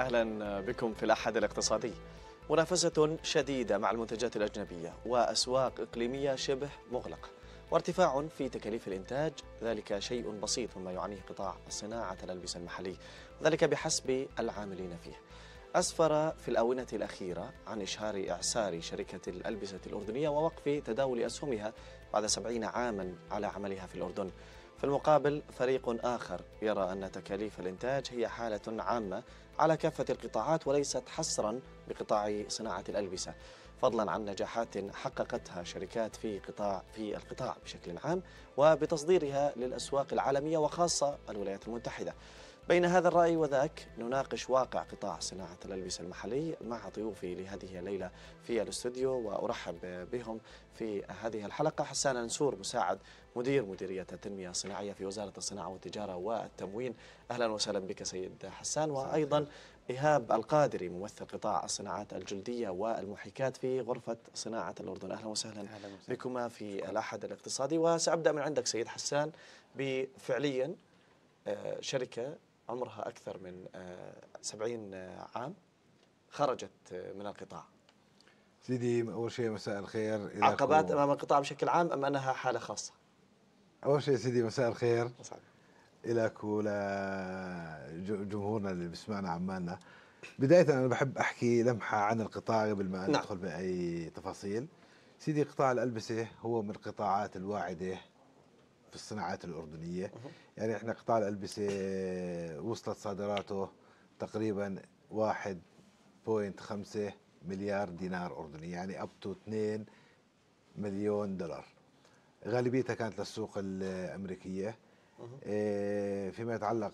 أهلا بكم في الأحد الاقتصادي منافسة شديدة مع المنتجات الأجنبية وأسواق إقليمية شبه مغلقة وارتفاع في تكاليف الإنتاج ذلك شيء بسيط مما يعانيه قطاع صناعة الألبسة المحلي وذلك بحسب العاملين فيه أسفر في الآونة الأخيرة عن إشهار إعسار شركة الألبسة الأردنية ووقف تداول أسهمها بعد سبعين عاما على عملها في الأردن في المقابل فريق آخر يرى أن تكاليف الإنتاج هي حالة عامة على كافة القطاعات وليست حصرا بقطاع صناعة الألبسة فضلا عن نجاحات حققتها شركات في قطاع في القطاع بشكل عام وبتصديرها للأسواق العالمية وخاصة الولايات المتحدة بين هذا الرأي وذاك نناقش واقع قطاع صناعة الألبسة المحلي مع ضيوفي لهذه الليلة في الاستوديو وأرحب بهم في هذه الحلقة حسان نسور مساعد مدير مديرية التنمية الصناعية في وزارة الصناعة والتجارة والتموين أهلا وسهلا بك سيد حسان وأيضا إيهاب القادري ممثل قطاع الصناعات الجلدية والمحيكات في غرفة صناعة الأردن أهلا وسهلا, أهلا وسهلا. بكما في الأحد الاقتصادي وسأبدأ من عندك سيد حسان بفعليا آه، شركة عمرها أكثر من 70 آه، آه، عام خرجت من القطاع سيدي أول شيء مساء الخير عقبات أمام القطاع بشكل عام أم أنها حالة خاصة؟ اول شيء سيدي مساء الخير مساء لك ولجمهورنا آه، اللي بيسمعنا عمالنا بدايه انا بحب احكي لمحه عن القطاع قبل ما نعم. ندخل باي تفاصيل سيدي قطاع الالبسه هو من القطاعات الواعده في الصناعات الاردنيه يعني احنا قطاع الالبسه آه، وصلت صادراته تقريبا 1.5 مليار دينار اردني يعني اب تو 2 مليون دولار غالبيتها كانت للسوق الامريكيه آه، فيما يتعلق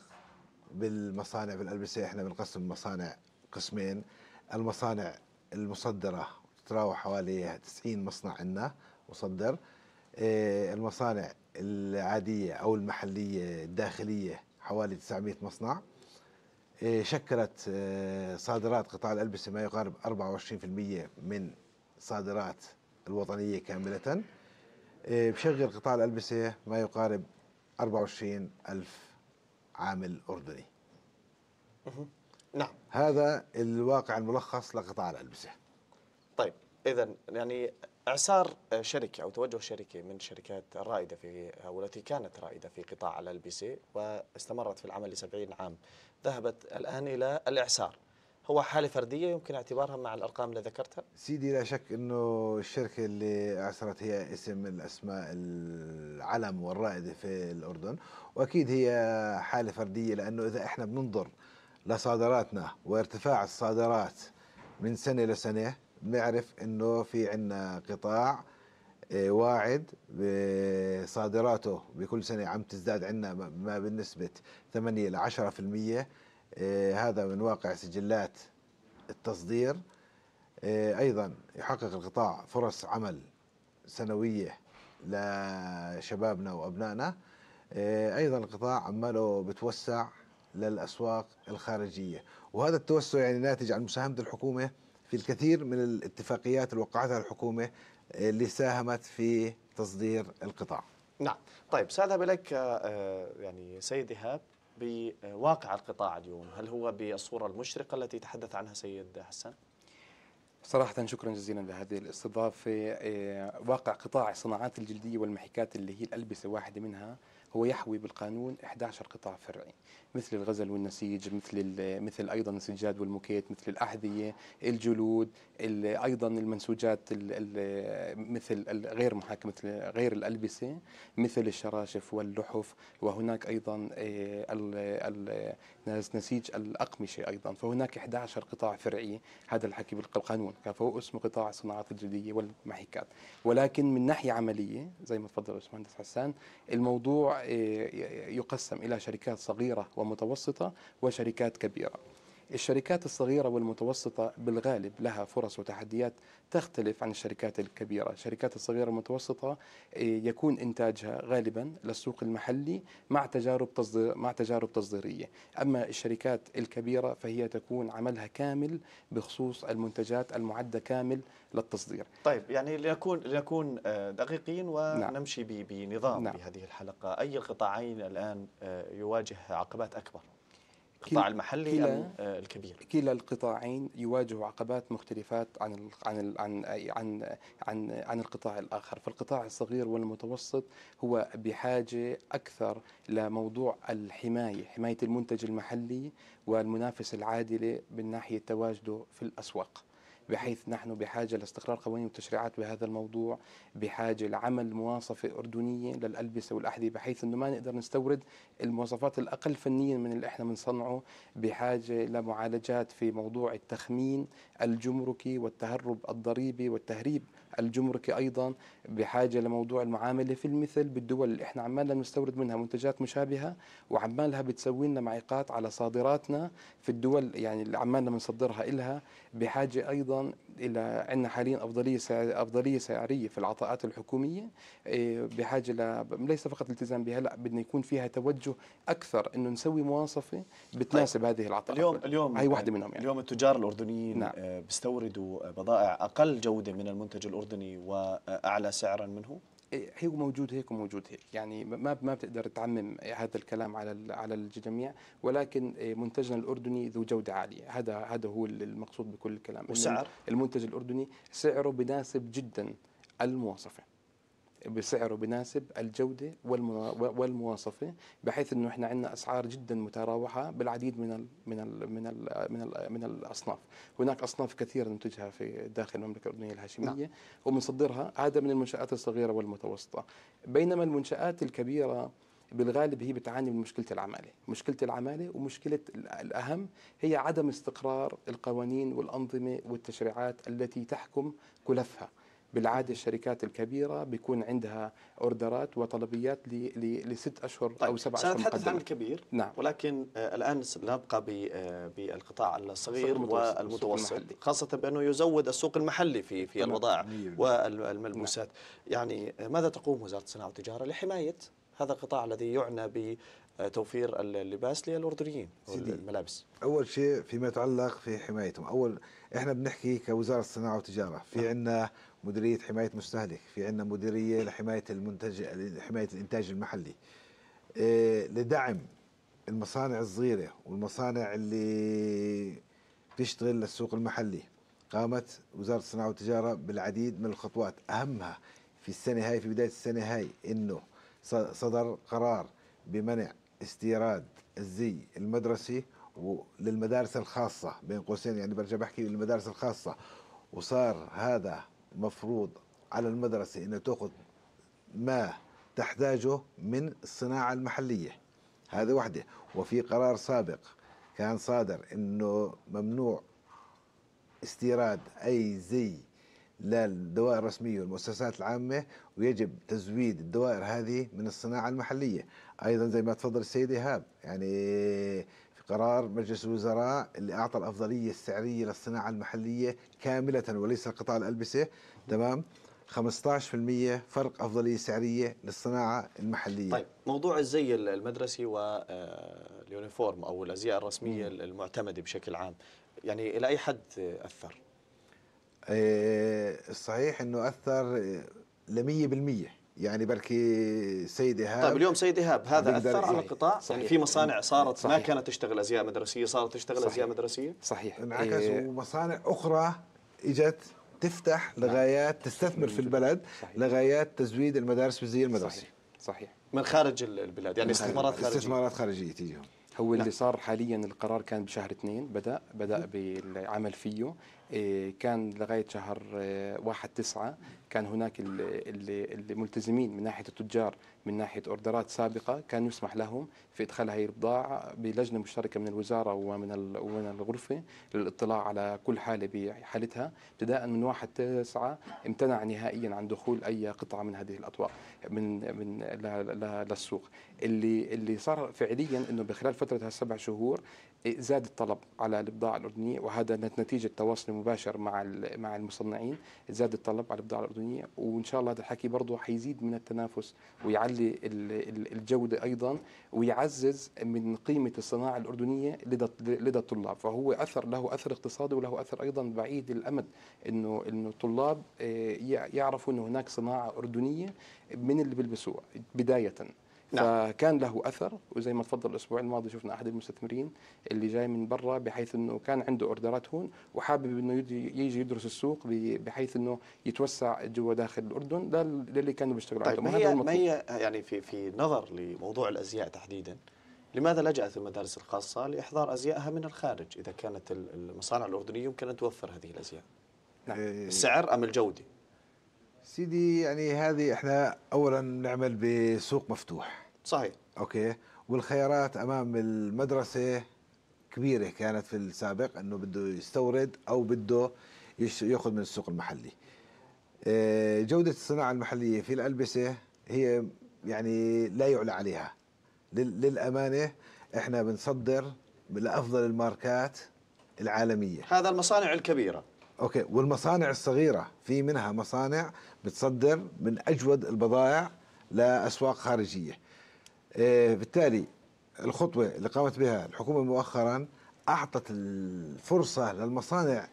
بالمصانع بالالبسه احنا بنقسم المصانع قسمين المصانع المصدره تتراوح حوالي 90 مصنع عندنا مصدر آه، المصانع العاديه او المحليه الداخليه حوالي 900 مصنع آه، شكلت صادرات قطاع الالبسه ما يقارب 24% من صادرات الوطنيه كامله إيه، بشغل قطاع الألبسة ما يقارب 24 ألف عامل أردني نعم هذا الواقع الملخص لقطاع الألبسة طيب إذا يعني إعسار شركة أو توجه شركة من الشركات الرائدة في أو التي كانت رائدة في قطاع الألبسة واستمرت في العمل لسبعين عام ذهبت الآن إلى الإعسار هو حالة فردية يمكن اعتبارها مع الأرقام اللي ذكرتها؟ سيدي لا شك أنه الشركة اللي اعثرت هي اسم من الأسماء العلم والرائدة في الأردن وأكيد هي حالة فردية لأنه إذا إحنا بننظر لصادراتنا وارتفاع الصادرات من سنة لسنة بنعرف أنه في عنا قطاع آه، واعد بصادراته بكل سنة عم تزداد عنا ما بالنسبة 8 ل 10% آه، هذا من واقع سجلات التصدير آه، ايضا يحقق القطاع فرص عمل سنويه لشبابنا وابنائنا آه، ايضا القطاع عماله بتوسع للاسواق الخارجيه وهذا التوسع يعني ناتج عن مساهمه الحكومه في الكثير من الاتفاقيات اللي وقعتها الحكومه اللي ساهمت في تصدير القطاع نعم طيب ساذهب اليك يعني سيد ايهاب بواقع القطاع اليوم هل هو بالصورة المشرقة التي تحدث عنها سيد حسن؟ صراحة شكرا جزيلا لهذه الاستضافة إيه، واقع قطاع الصناعات الجلدية والمحكات اللي هي الألبسة واحدة منها هو يحوي بالقانون 11 قطاع فرعي مثل الغزل والنسيج مثل مثل ايضا السجاد والموكيت مثل الاحذيه الجلود ايضا المنسوجات مثل غير محاكمه مثل غير الالبسه مثل الشراشف واللحف وهناك ايضا آه، نسيج الأقمشة أيضا فهناك 11 قطاع فرعي هذا الحكي بالقانون فهو اسمه قطاع الصناعات الجلدية والمحيكات ولكن من ناحية عملية زي ما تفضل باشمهندس حسان الموضوع آه، يقسم إلى شركات صغيرة ومتوسطة وشركات كبيرة الشركات الصغيرة والمتوسطة بالغالب لها فرص وتحديات تختلف عن الشركات الكبيرة الشركات الصغيرة والمتوسطة إيه، يكون إنتاجها غالبا للسوق المحلي مع تجارب تصدير مع تجارب تصديرية أما الشركات الكبيرة فهي تكون عملها كامل بخصوص المنتجات المعدة كامل للتصدير طيب يعني لنكون لنكون آه، دقيقين نعم. ونمشي نعم. بنظام نعم. بهذه الحلقة أي القطاعين الآن آه، يواجه عقبات أكبر القطاع المحلي كلا آه، الكبير كلا القطاعين يواجه عقبات مختلفات عن عن عن عن عن عن القطاع الاخر فالقطاع الصغير والمتوسط هو بحاجه اكثر لموضوع الحمايه حمايه المنتج المحلي والمنافسه العادله من ناحيه تواجده في الاسواق بحيث نحن بحاجة لاستقرار قوانين وتشريعات بهذا الموضوع بحاجة لعمل مواصفة أردنية للألبسة والأحذية بحيث أنه ما نقدر نستورد المواصفات الأقل فنيا من اللي إحنا بنصنعه بحاجة لمعالجات في موضوع التخمين الجمركي والتهرب الضريبي والتهريب الجمركي ايضا بحاجه لموضوع المعامله في المثل بالدول اللي احنا عمالنا نستورد منها منتجات مشابهه وعمالها بتسوي لنا معيقات على صادراتنا في الدول يعني اللي عمالنا بنصدرها إلها بحاجه ايضا الى عندنا حاليا افضليه افضليه سعريه في العطاءات الحكوميه إيه، بحاجه ل... ليس فقط التزام بها لا بدنا يكون فيها توجه اكثر انه نسوي مواصفه بتناسب طيب. هذه العطاءات اليوم اليوم هي واحده منهم يعني. اليوم التجار الاردنيين نعم. آه، بيستوردوا بضائع اقل جوده من المنتج الاردني الاردني واعلى سعرا منه؟ إيه، هي موجود هيك وموجود هيك يعني ما ما بتقدر تعمم هذا الكلام على على الجميع ولكن إيه، منتجنا الاردني ذو جوده عاليه هذا هذا هو المقصود بكل الكلام وسعر المنتج الاردني سعره بناسب جدا المواصفه بسعر بناسب الجودة والمواصفة بحيث انه احنا عندنا اسعار جدا متراوحة بالعديد من الـ من الـ من الـ من, الـ من الاصناف، هناك اصناف كثيرة ننتجها في داخل المملكة الأردنية الهاشمية نعم. وبنصدرها هذا من المنشآت الصغيرة والمتوسطة، بينما المنشآت الكبيرة بالغالب هي بتعاني من مشكله العماله، مشكله العماله ومشكله الاهم هي عدم استقرار القوانين والانظمه والتشريعات التي تحكم كلفها، بالعاده الشركات الكبيره بيكون عندها اوردرات وطلبيات لست اشهر طيب او سبع اشهر سنتحدث عن الكبير نعم ولكن آه، الان نبقى آه، بالقطاع الصغير والمتوسط خاصه بانه يزود السوق المحلي في في البضائع والملموسات نعم. يعني آه، ماذا تقوم وزاره الصناعه والتجاره لحمايه هذا القطاع الذي يعنى بتوفير اللباس للاردنيين والملابس اول شيء فيما يتعلق في حمايتهم اول احنا بنحكي كوزاره الصناعه والتجاره في نعم. عندنا مديريه حمايه مستهلك في عندنا مديريه لحمايه المنتج حمايه الانتاج المحلي آه، لدعم المصانع الصغيره والمصانع اللي تشتغل للسوق المحلي قامت وزاره الصناعه والتجاره بالعديد من الخطوات اهمها في السنه هاي في بدايه السنه هاي انه صدر قرار بمنع استيراد الزي المدرسي للمدارس الخاصه بين قوسين يعني برجع بحكي للمدارس الخاصه وصار هذا مفروض على المدرسة أن تأخذ ما تحتاجه من الصناعة المحلية هذا واحدة وفي قرار سابق كان صادر أنه ممنوع استيراد أي زي للدوائر الرسمية والمؤسسات العامة ويجب تزويد الدوائر هذه من الصناعة المحلية أيضا زي ما تفضل السيد إيهاب يعني قرار مجلس الوزراء اللي اعطى الافضليه السعريه للصناعه المحليه كامله وليس قطاع الالبسه تمام 15% فرق افضليه سعريه للصناعه المحليه طيب موضوع الزي المدرسي واليونيفورم آه، او الازياء الرسميه المعتمده بشكل عام يعني الى اي حد اثر آه، الصحيح انه اثر آه، ل 100% يعني بركي سيد ايهاب طيب اليوم سيد ايهاب هذا اثر على القطاع يعني صحيح. يعني في مصانع صارت صحيح. ما كانت تشتغل ازياء مدرسيه صارت تشتغل ازياء مدرسيه صحيح انعكس إيه. ومصانع اخرى اجت تفتح نعم. لغايات تستثمر في نعم. البلد صحيح. لغايات تزويد المدارس بالزي المدرسي صحيح. صحيح من خارج البلاد يعني استثمارات خارجيه استثمارات خارجيه تيجي هو نعم. اللي صار حاليا القرار كان بشهر اثنين بدا بدا نعم. بالعمل فيه إيه، كان لغاية شهر آه، واحد تسعة كان هناك الملتزمين من ناحية التجار من ناحية أوردرات سابقة كان يسمح لهم في إدخال هذه البضاعة بلجنة مشتركة من الوزارة ومن الغرفة للاطلاع على كل حالة بحالتها ابتداء من واحد تسعة امتنع نهائيا عن دخول أي قطعة من هذه الأطواق من من للسوق اللي اللي صار فعليا أنه بخلال فترة هالسبع شهور زاد الطلب على البضاعة الأردنية وهذا نتيجة تواصل مباشر مع مع المصنعين زاد الطلب على البضاعة الأردنية وإن شاء الله هذا الحكي برضه حيزيد من التنافس ويعلي الجودة أيضا ويعزز من قيمة الصناعة الأردنية لدى لدى الطلاب فهو أثر له أثر اقتصادي وله أثر أيضا بعيد الأمد إنه إنه الطلاب آه، يعرفوا إنه هناك صناعة أردنية من اللي بيلبسوها بداية نعم. فكان له اثر وزي ما تفضل الاسبوع الماضي شفنا احد المستثمرين اللي جاي من برا بحيث انه كان عنده اوردرات هون وحابب انه يجي يدرس السوق بحيث انه يتوسع جوا داخل الاردن ده اللي كانوا بيشتغلوا طيب ما هي, ما هي يعني في في نظر لموضوع الازياء تحديدا لماذا لجأت المدارس الخاصة لإحضار أزيائها من الخارج إذا كانت المصانع الأردنية يمكن أن توفر هذه الأزياء؟ نعم. السعر أم الجودة؟ سيدي يعني هذه احنا اولا نعمل بسوق مفتوح صحيح اوكي والخيارات امام المدرسه كبيره كانت في السابق انه بده يستورد او بده ياخذ من السوق المحلي آه، جوده الصناعه المحليه في الالبسه هي يعني لا يعلى عليها للامانه احنا بنصدر لافضل الماركات العالميه هذا المصانع الكبيره اوكي والمصانع الصغيره في منها مصانع بتصدر من اجود البضائع لاسواق خارجيه آه، بالتالي الخطوه اللي قامت بها الحكومه مؤخرا اعطت الفرصه للمصانع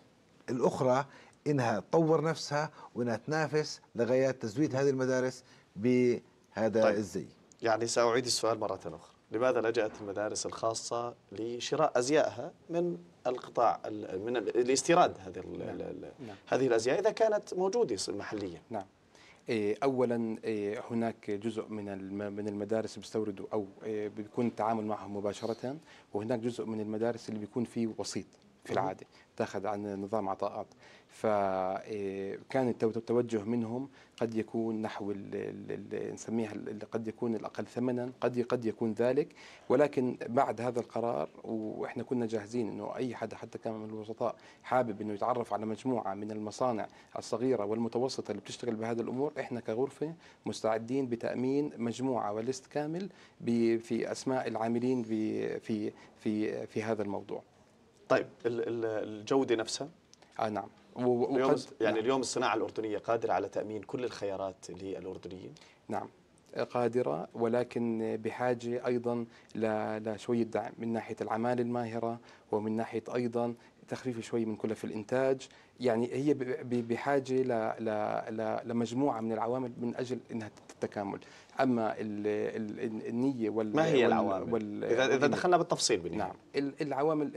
الاخرى انها تطور نفسها وانها تنافس لغايه تزويد هذه المدارس بهذا طيب. الزي. يعني ساعيد السؤال مره اخرى، لماذا لجأت المدارس الخاصه لشراء ازيائها من القطاع من الاستيراد هذه نعم. نعم. هذه الازياء اذا كانت موجوده محليا نعم إيه، اولا إيه، هناك جزء من من المدارس بيستوردوا او إيه، بيكون التعامل معهم مباشره وهناك جزء من المدارس اللي بيكون فيه وسيط في العاده تاخذ عن نظام عطاءات فكان إيه، التوجه منهم قد يكون نحو نسميها قد يكون الاقل ثمنا قد قد يكون ذلك ولكن بعد هذا القرار واحنا كنا جاهزين انه اي حدا حتى كان من الوسطاء حابب انه يتعرف على مجموعه من المصانع الصغيره والمتوسطه اللي بتشتغل بهذه الامور احنا كغرفه مستعدين بتامين مجموعه وليست كامل في اسماء العاملين في في في هذا الموضوع طيب الجوده نفسها آه نعم اليوم يعني نعم. اليوم الصناعه الاردنيه قادره على تامين كل الخيارات للاردنيين نعم قادرة ولكن بحاجة أيضا لشوية دعم من ناحية العمالة الماهرة ومن ناحية أيضا تخفيف شوي من كلف الانتاج يعني هي بحاجه لمجموعه من العوامل من اجل انها التكامل اما النيه وال ما هي العوامل اذا دخلنا بالتفصيل بالنهاية. نعم العوامل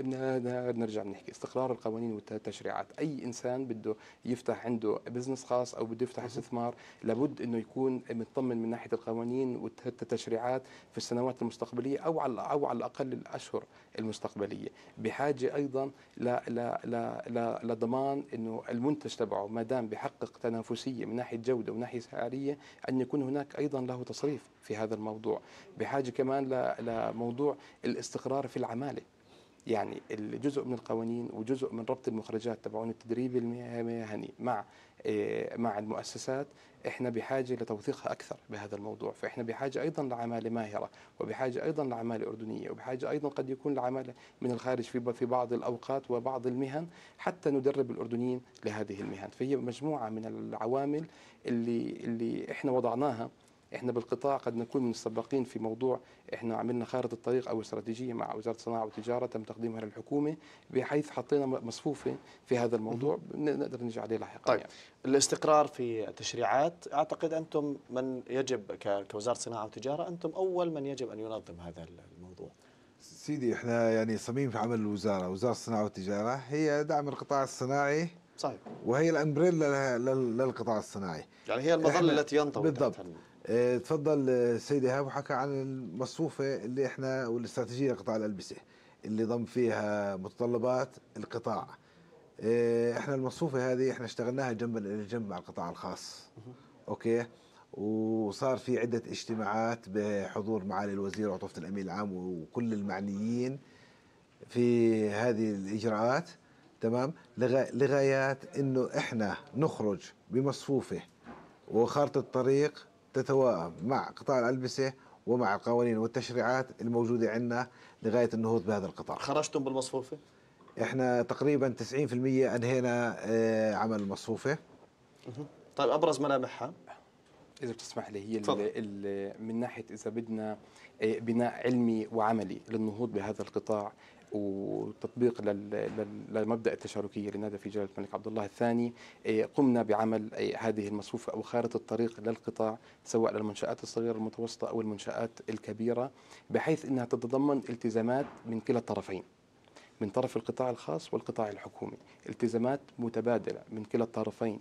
نرجع نحكي استقرار القوانين والتشريعات اي انسان بده يفتح عنده بزنس خاص او بده يفتح استثمار لابد انه يكون مطمن من ناحيه القوانين والتشريعات في السنوات المستقبليه او على او على الاقل الاشهر المستقبليه بحاجه ايضا ل لضمان انه المنتج تبعه ما دام بيحقق تنافسيه من ناحيه جوده ومن ناحيه سعريه ان يكون هناك ايضا له تصريف في هذا الموضوع بحاجه كمان لموضوع الاستقرار في العماله يعني الجزء من القوانين وجزء من ربط المخرجات تبعون التدريب المهني مع إيه، مع المؤسسات احنا بحاجه لتوثيقها اكثر بهذا الموضوع، فاحنا بحاجه ايضا لعماله ماهره، وبحاجه ايضا لعماله اردنيه، وبحاجه ايضا قد يكون لعماله من الخارج في في بعض الاوقات وبعض المهن حتى ندرب الاردنيين لهذه المهن، فهي مجموعه من العوامل اللي اللي احنا وضعناها احنا بالقطاع قد نكون من السباقين في موضوع احنا عملنا خارطه الطريق او استراتيجيه مع وزاره الصناعه والتجاره تم تقديمها للحكومه بحيث حطينا مصفوفه في هذا الموضوع نقدر نجي عليه لاحقا طيب يعني. الاستقرار في التشريعات اعتقد انتم من يجب كوزاره صناعه وتجاره انتم اول من يجب ان ينظم هذا الموضوع سيدي احنا يعني صميم في عمل الوزاره، وزاره الصناعه والتجاره هي دعم القطاع الصناعي صحيح وهي الامبريلا للقطاع الصناعي يعني هي المظله التي ينطوي بالضبط آه، تفضل السيد آه، ايهاب وحكى عن المصفوفه اللي احنا والاستراتيجيه لقطاع الالبسه اللي ضم فيها متطلبات القطاع آه، احنا المصفوفه هذه احنا اشتغلناها جنبا الى جنب مع القطاع الخاص اوكي وصار في عده اجتماعات بحضور معالي الوزير وعطوفه الامين العام وكل المعنيين في هذه الاجراءات تمام لغايات انه احنا نخرج بمصفوفه وخارطه طريق تتواءم مع قطاع الألبسة ومع القوانين والتشريعات الموجودة عندنا لغاية النهوض بهذا القطاع خرجتم بالمصفوفة؟ احنا تقريبا 90% انهينا آه، عمل المصفوفه طيب ابرز ملامحها اذا بتسمح لي هي الـ الـ من ناحيه اذا بدنا آه، بناء علمي وعملي للنهوض بهذا القطاع وتطبيق لمبدا التشاركيه لنادي في جلاله الملك عبد الله الثاني إيه، قمنا بعمل إيه، هذه المصفوفه او خارطه الطريق للقطاع سواء للمنشات الصغيره المتوسطه او المنشات الكبيره بحيث انها تتضمن التزامات من كلا الطرفين من طرف القطاع الخاص والقطاع الحكومي التزامات متبادله من كلا الطرفين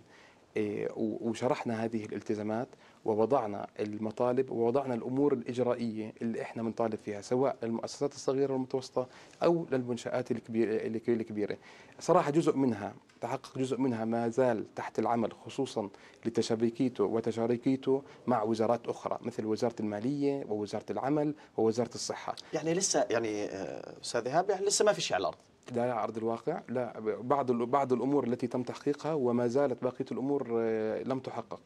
إيه، وشرحنا هذه الالتزامات ووضعنا المطالب ووضعنا الامور الاجرائيه اللي احنا بنطالب فيها سواء للمؤسسات الصغيره والمتوسطه او للمنشات الكبيره الكبيره صراحه جزء منها تحقق جزء منها ما زال تحت العمل خصوصا لتشابكيته وتشاركيته مع وزارات اخرى مثل وزاره الماليه ووزاره العمل ووزاره الصحه يعني لسه يعني آه، استاذ ايهاب يعني لسه ما في شيء على الارض لا أرض الواقع لا بعض بعض الامور التي تم تحقيقها وما زالت بقيه الامور آه، لم تحقق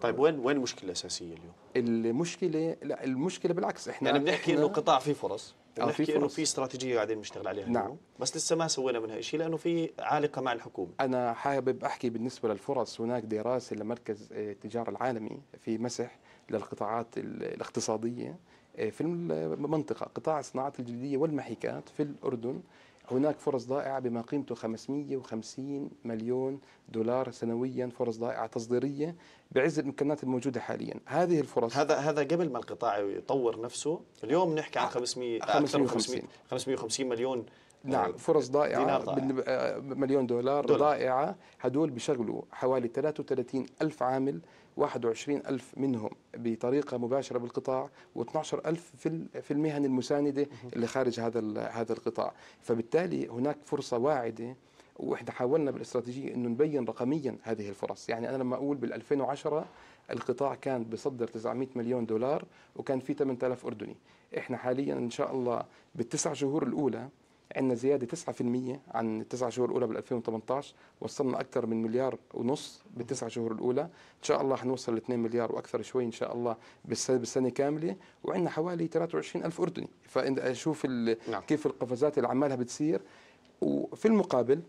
طيب وين وين المشكله الاساسيه اليوم المشكله لا المشكله بالعكس احنا يعني بنحكي انه قطاع فيه فرص آه، بنحكي انه في استراتيجيه قاعدين بنشتغل عليها نعم اليوم. بس لسه ما سوينا منها شيء لانه في عالقه مع الحكومه انا حابب احكي بالنسبه للفرص هناك دراسه لمركز آه، التجاره العالمي في مسح للقطاعات الاقتصادية في المنطقة قطاع صناعة الجلدية والمحيكات في الأردن هناك فرص ضائعة بما قيمته 550 مليون دولار سنويا فرص ضائعة تصديرية بعز الامكانات الموجودة حاليا هذه الفرص هذا هذا قبل ما القطاع يطور نفسه اليوم نحكي عن 500 550 550 مليون آه، نعم فرص ضائعة آه، مليون دولار, دولار ضائعة هدول بشغلوا حوالي 33 ألف عامل 21 ألف منهم بطريقة مباشرة بالقطاع و12 ألف في المهن المساندة اللي خارج هذا هذا القطاع فبالتالي هناك فرصة واعدة واحنا حاولنا بالاستراتيجيه انه نبين رقميا هذه الفرص، يعني انا لما اقول بال 2010 القطاع كان بصدر 900 مليون دولار وكان في 8000 اردني، احنا حاليا ان شاء الله بالتسع شهور الاولى عندنا زياده 9% عن التسع شهور الاولى بال 2018 وصلنا اكثر من مليار ونص بالتسع شهور الاولى ان شاء الله حنوصل ل 2 مليار واكثر شوي ان شاء الله بالسنه كامله وعندنا حوالي 23 الف اردني فانت اشوف نعم. كيف القفزات اللي عمالها بتصير وفي المقابل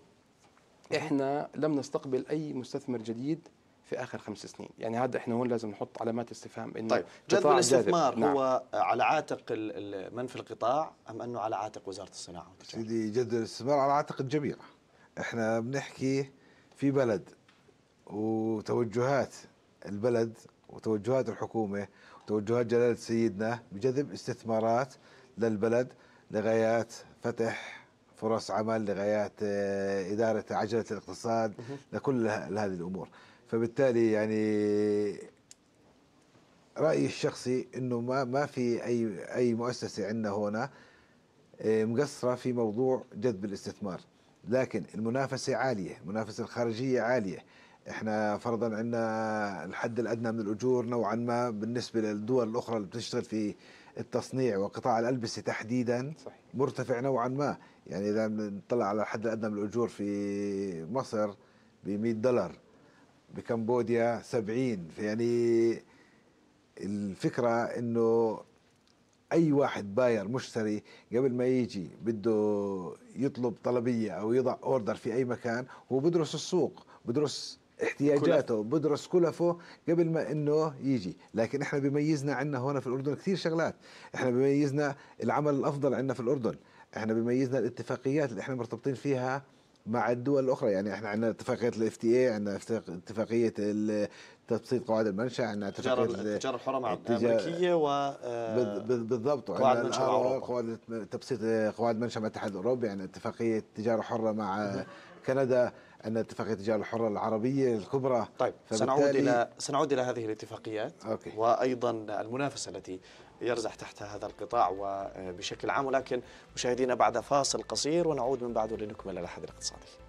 احنا لم نستقبل اي مستثمر جديد في اخر خمس سنين يعني هذا احنا هون لازم نحط علامات استفهام انه طيب جذب الاستثمار نعم. هو على عاتق من في القطاع ام انه على عاتق وزاره الصناعه والتجاره سيدي جذب الاستثمار على عاتق الجميع احنا بنحكي في بلد وتوجهات البلد وتوجهات الحكومه وتوجهات جلاله سيدنا بجذب استثمارات للبلد لغايات فتح فرص عمل لغايات آه، إدارة عجلة الاقتصاد لكل هذه الأمور فبالتالي يعني رايي الشخصي انه ما ما في اي اي مؤسسه عندنا هنا آه، مقصره في موضوع جذب الاستثمار لكن المنافسه عاليه المنافسه الخارجيه عاليه احنا فرضا عندنا الحد الادنى من الاجور نوعا ما بالنسبه للدول الاخرى اللي بتشتغل في التصنيع وقطاع الالبسه تحديدا صحيح. مرتفع نوعا ما يعني اذا بنطلع على الحد الادنى من الاجور في مصر ب 100 دولار بكمبوديا 70 يعني الفكرة انه اي واحد باير مشتري قبل ما يجي بده يطلب طلبية او يضع اوردر في اي مكان هو بدرس السوق بدرس احتياجاته بدرس كلفه قبل ما انه يجي لكن احنا بيميزنا عندنا هون في الاردن كثير شغلات احنا بيميزنا العمل الافضل عندنا في الاردن احنا بيميزنا الاتفاقيات اللي احنا مرتبطين فيها مع الدول الاخرى يعني احنا عندنا اتفاقيه الاف تي اي عندنا اتفاقيه تبسيط قواعد المنشا عندنا اتفاقيه التجاره الحره مع الامريكيه و آه، بالضبط قواعد المنشا قواعد تبسيط قواعد المنشا مع الاتحاد الاوروبي عندنا اتفاقيه التجاره الحره مع كندا عندنا اتفاقيه التجاره الحره العربيه الكبرى طيب سنعود الى سنعود الى هذه الاتفاقيات أوكي. وايضا المنافسه التي يرزح تحت هذا القطاع وبشكل آه، عام ولكن مشاهدينا بعد فاصل قصير ونعود من بعده لنكمل الأحد الاقتصادي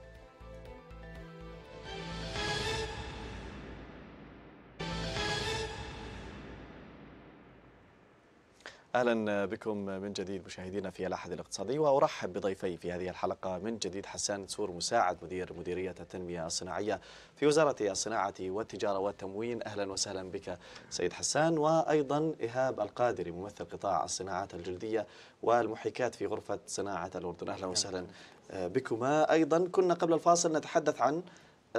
أهلا بكم من جديد مشاهدينا في الأحد الاقتصادي وأرحب بضيفي في هذه الحلقة من جديد حسان سور مساعد مدير مديرية التنمية الصناعية في وزارة الصناعة والتجارة والتموين أهلا وسهلا بك سيد حسان وأيضا إيهاب القادري ممثل قطاع الصناعات الجلدية والمحيكات في غرفة صناعة الأردن أهلا وسهلا بكما أيضا كنا قبل الفاصل نتحدث عن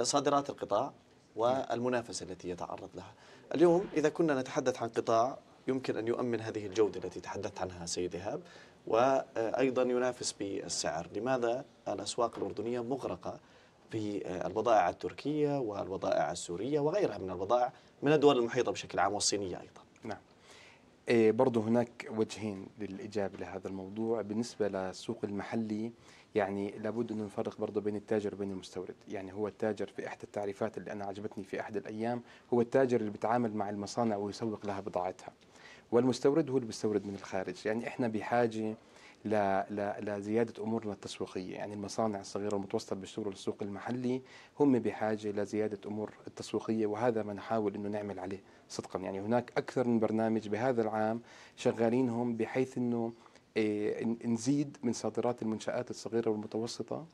صادرات القطاع نعم. والمنافسة التي يتعرض لها اليوم إذا كنا نتحدث عن قطاع يمكن أن يؤمن هذه الجودة التي تحدثت عنها سيد إيهاب وأيضا ينافس بالسعر لماذا الأسواق الأردنية مغرقة بالبضائع التركية والبضائع السورية وغيرها من البضائع من الدول المحيطة بشكل عام والصينية أيضا نعم إيه، برضه هناك وجهين للإجابة لهذا الموضوع بالنسبة للسوق المحلي يعني لابد أن نفرق برضه بين التاجر وبين المستورد يعني هو التاجر في إحدى التعريفات اللي أنا عجبتني في أحد الأيام هو التاجر اللي بيتعامل مع المصانع ويسوق لها بضاعتها والمستورد هو اللي بيستورد من الخارج يعني احنا بحاجه لزيادة أمورنا التسويقية يعني المصانع الصغيرة والمتوسطة اللي بيشتغلوا للسوق المحلي هم بحاجة لزيادة أمور التسويقية وهذا ما نحاول أنه نعمل عليه صدقا يعني هناك أكثر من برنامج بهذا العام شغالينهم بحيث أنه إيه، نزيد من صادرات المنشآت الصغيرة والمتوسطة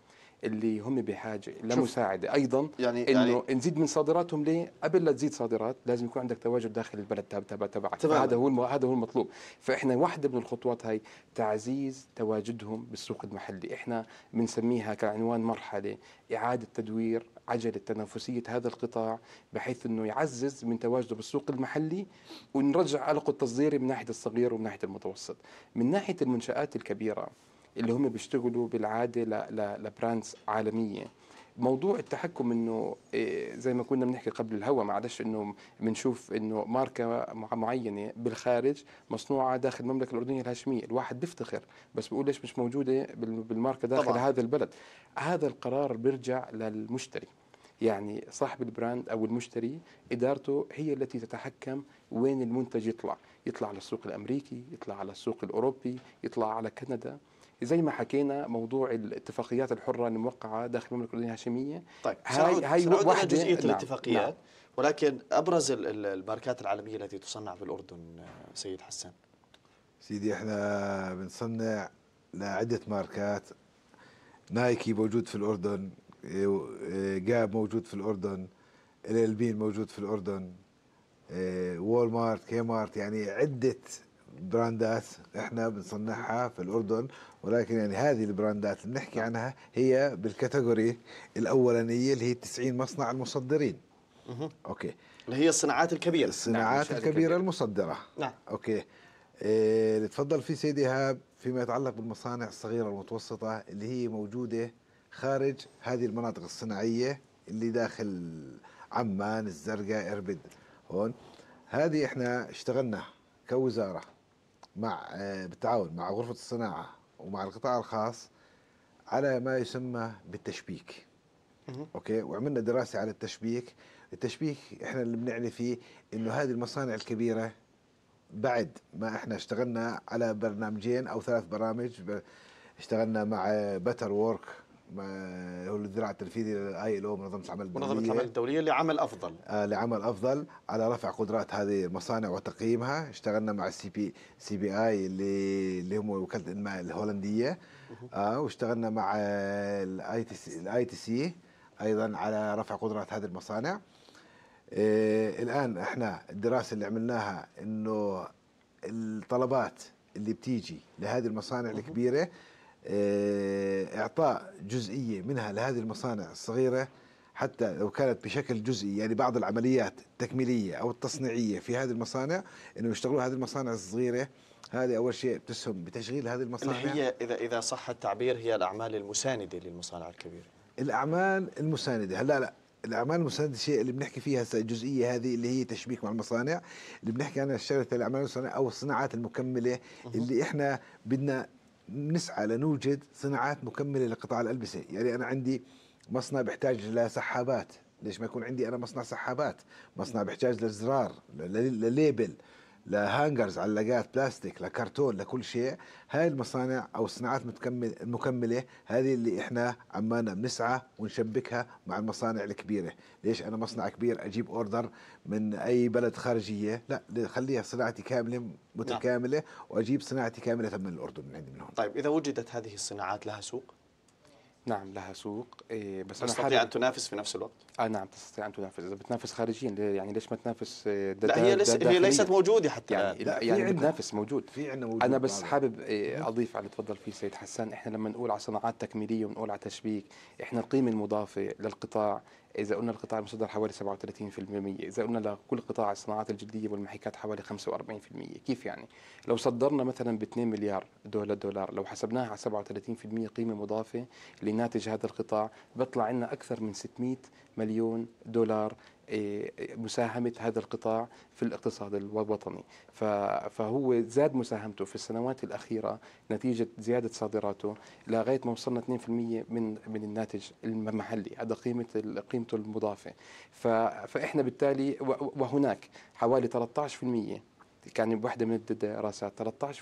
اللي هم بحاجه لمساعده ايضا يعني انه يعني نزيد من صادراتهم ليه؟ قبل لا تزيد صادرات لازم يكون عندك تواجد داخل البلد تبع تبع تبع هذا هو هذا هو المطلوب فاحنا واحده من الخطوات هاي تعزيز تواجدهم بالسوق المحلي احنا بنسميها كعنوان مرحله اعاده تدوير عجله تنافسيه هذا القطاع بحيث انه يعزز من تواجده بالسوق المحلي ونرجع علاقه التصديري من ناحيه الصغير ومن ناحيه المتوسط من ناحيه المنشات الكبيره اللي هم بيشتغلوا بالعاده لبراندز عالميه موضوع التحكم انه إيه، زي ما كنا بنحكي قبل الهوا ما عادش انه بنشوف انه ماركه معينه بالخارج مصنوعه داخل المملكه الاردنيه الهاشميه، الواحد بيفتخر بس بيقول ليش مش موجوده بالماركه داخل طبعا. هذا البلد، هذا القرار بيرجع للمشتري يعني صاحب البراند او المشتري ادارته هي التي تتحكم وين المنتج يطلع، يطلع على السوق الامريكي، يطلع على السوق الاوروبي، يطلع على كندا، زي ما حكينا موضوع الاتفاقيات الحره الموقعه داخل المملكه الاردنيه الهاشميه طيب هاي هاي واحده جزئيه نعم الاتفاقيات نعم ولكن ابرز الماركات العالميه التي تصنع في الاردن سيد حسان سيدي احنا بنصنع لعده ماركات نايكي موجود في الاردن جاب موجود في الاردن الالبين موجود في الاردن وول مارت كي مارت يعني عده براندات احنا بنصنعها في الاردن ولكن يعني هذه البراندات اللي بنحكي عنها هي بالكاتيجوري الاولانيه اللي هي 90 مصنع المصدرين مه. اوكي اللي هي الصناعات الكبيره الصناعات نعم الكبيره الكبير. المصدره نعم اوكي آه، اللي تفضل فيه سيدي هاب فيما يتعلق بالمصانع الصغيره والمتوسطه اللي هي موجوده خارج هذه المناطق الصناعيه اللي داخل عمان الزرقاء اربد هون هذه احنا اشتغلنا كوزاره مع آه، بالتعاون مع غرفه الصناعه ومع القطاع الخاص على ما يسمى بالتشبيك اوكي وعملنا دراسه على التشبيك التشبيك احنا اللي بنعني فيه انه هذه المصانع الكبيره بعد ما احنا اشتغلنا على برنامجين او ثلاث برامج اشتغلنا مع بتر وورك هو الذراع التنفيذي للاي ال او منظمه العمل الدوليه منظمه العمل الدوليه لعمل افضل آه لعمل افضل على رفع قدرات هذه المصانع وتقييمها اشتغلنا مع السي بي سي بي اي اللي, اللي هم وكاله الانماء الهولنديه آه واشتغلنا مع الاي تي سي الاي تي سي ايضا على رفع قدرات هذه المصانع آه الان احنا الدراسه اللي عملناها انه الطلبات اللي بتيجي لهذه المصانع الكبيره آه، إعطاء جزئية منها لهذه المصانع الصغيرة حتى لو كانت بشكل جزئي يعني بعض العمليات التكميلية أو التصنيعية في هذه المصانع أنه يشتغلوا هذه المصانع الصغيرة هذه أول شيء بتسهم بتشغيل هذه المصانع اللي هي إذا إذا صح التعبير هي الأعمال المساندة للمصانع الكبيرة الأعمال المساندة هلا لا الاعمال المسانده الشيء اللي بنحكي فيها الجزئيه هذه اللي هي تشبيك مع المصانع اللي بنحكي عنها الشركه الاعمال المسانده او الصناعات المكمله اللي احنا بدنا نسعى لنوجد صناعات مكمله لقطاع الالبسه، يعني انا عندي مصنع بيحتاج لسحابات، ليش ما يكون عندي انا مصنع سحابات؟ مصنع بيحتاج لزرار لليبل لهانجرز علاقات بلاستيك لكرتون لكل شيء هاي المصانع او الصناعات متكمل المكمله هذه اللي احنا عمالنا بنسعى ونشبكها مع المصانع الكبيره ليش انا مصنع كبير اجيب اوردر من اي بلد خارجيه لا خليها صناعتي كامله نعم. متكامله واجيب صناعتي كامله من الاردن من عندي من هون طيب اذا وجدت هذه الصناعات لها سوق نعم لها سوق إيه بس تستطيع انا ان تنافس في نفس الوقت اه نعم تستطيع ان تنافس اذا بتنافس خارجيا يعني ليش ما تنافس آه، دا لا هي دا هي ليست موجوده حتى يعني لا يعني بتنافس موجود في عندنا موجود انا بس حابب إيه اضيف على تفضل فيه سيد حسان احنا لما نقول على صناعات تكميليه ونقول على تشبيك احنا القيمه المضافه للقطاع إذا قلنا القطاع المصدر حوالي 37%، إذا قلنا لكل قطاع الصناعات الجلدية والمحيكات حوالي 45%، كيف يعني؟ لو صدرنا مثلا ب 2 مليار دولار دولار، لو حسبناها على 37% قيمة مضافة لناتج هذا القطاع، بيطلع لنا أكثر من 600 مليون دولار إيه، إيه، مساهمة هذا القطاع في الاقتصاد الوطني فهو زاد مساهمته في السنوات الأخيرة نتيجة زيادة صادراته لغاية ما وصلنا 2% من من الناتج المحلي هذا قيمة قيمته المضافة فإحنا بالتالي وهناك حوالي 13% كان يعني بوحدة من الدراسات 13%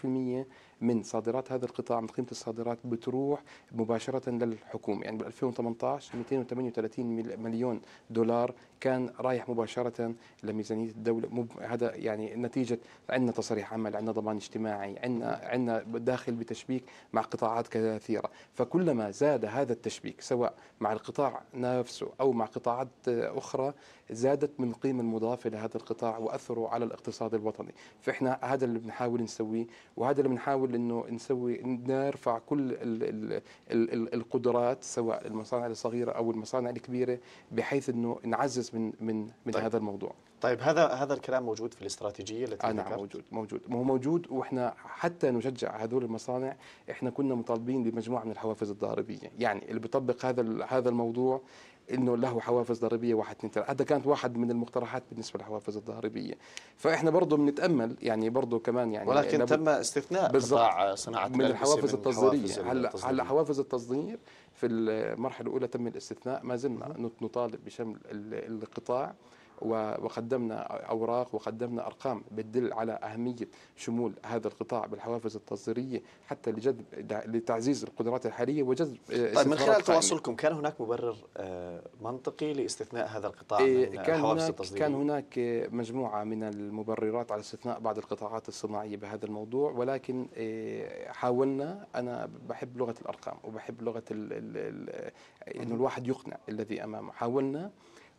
من صادرات هذا القطاع من قيمه الصادرات بتروح مباشره للحكومه يعني بال 2018 238 مليون دولار كان رايح مباشره لميزانيه الدوله مب... هذا يعني نتيجه عندنا تصريح عمل عندنا ضمان اجتماعي عندنا عندنا داخل بتشبيك مع قطاعات كثيره فكلما زاد هذا التشبيك سواء مع القطاع نفسه او مع قطاعات اخرى زادت من القيمه المضافه لهذا القطاع وأثره على الاقتصاد الوطني فاحنا هذا اللي بنحاول نسويه وهذا اللي بنحاول نحاول انه نسوي نرفع كل الـ الـ الـ القدرات سواء المصانع الصغيره او المصانع الكبيره بحيث انه نعزز من من من طيب. هذا الموضوع طيب هذا هذا الكلام موجود في الاستراتيجيه التي آه نعم موجود موجود ما هو موجود واحنا حتى نشجع هذول المصانع احنا كنا مطالبين بمجموعه من الحوافز الضاربيه يعني اللي بيطبق هذا هذا الموضوع انه له حوافز ضريبيه واحد اثنين ثلاثه، هذا كانت واحد من المقترحات بالنسبه للحوافز الضريبيه، فاحنا برضه بنتامل يعني برضه كمان يعني ولكن تم استثناء قطاع صناعه من الحوافز التصديريه هلا هلا حوافز التصدير في المرحله الاولى تم الاستثناء ما زلنا نطالب بشمل القطاع وقدمنا أوراق وقدمنا أرقام بتدل على أهمية شمول هذا القطاع بالحوافز التصديرية حتى لجذب لتعزيز القدرات الحالية وجذب آه، طيب من خلال تواصلكم كان هناك مبرر آه، منطقي لاستثناء هذا القطاع إيه، من كان هناك التصديرية؟ كان هناك مجموعة من المبررات على استثناء بعض القطاعات الصناعية بهذا الموضوع ولكن آه، حاولنا أنا بحب لغة الأرقام وبحب لغة أنه الواحد يقنع الذي أمامه حاولنا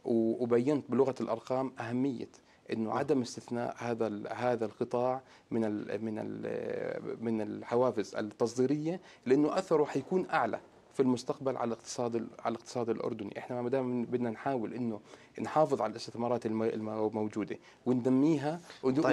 وبينت بلغه الارقام اهميه انه نعم. عدم استثناء هذا هذا القطاع من من من الحوافز التصديريه لانه اثره حيكون اعلى في المستقبل على الاقتصاد على الاقتصاد الاردني، احنا ما دام بدنا نحاول انه نحافظ على الاستثمارات الموجوده وندميها طيب,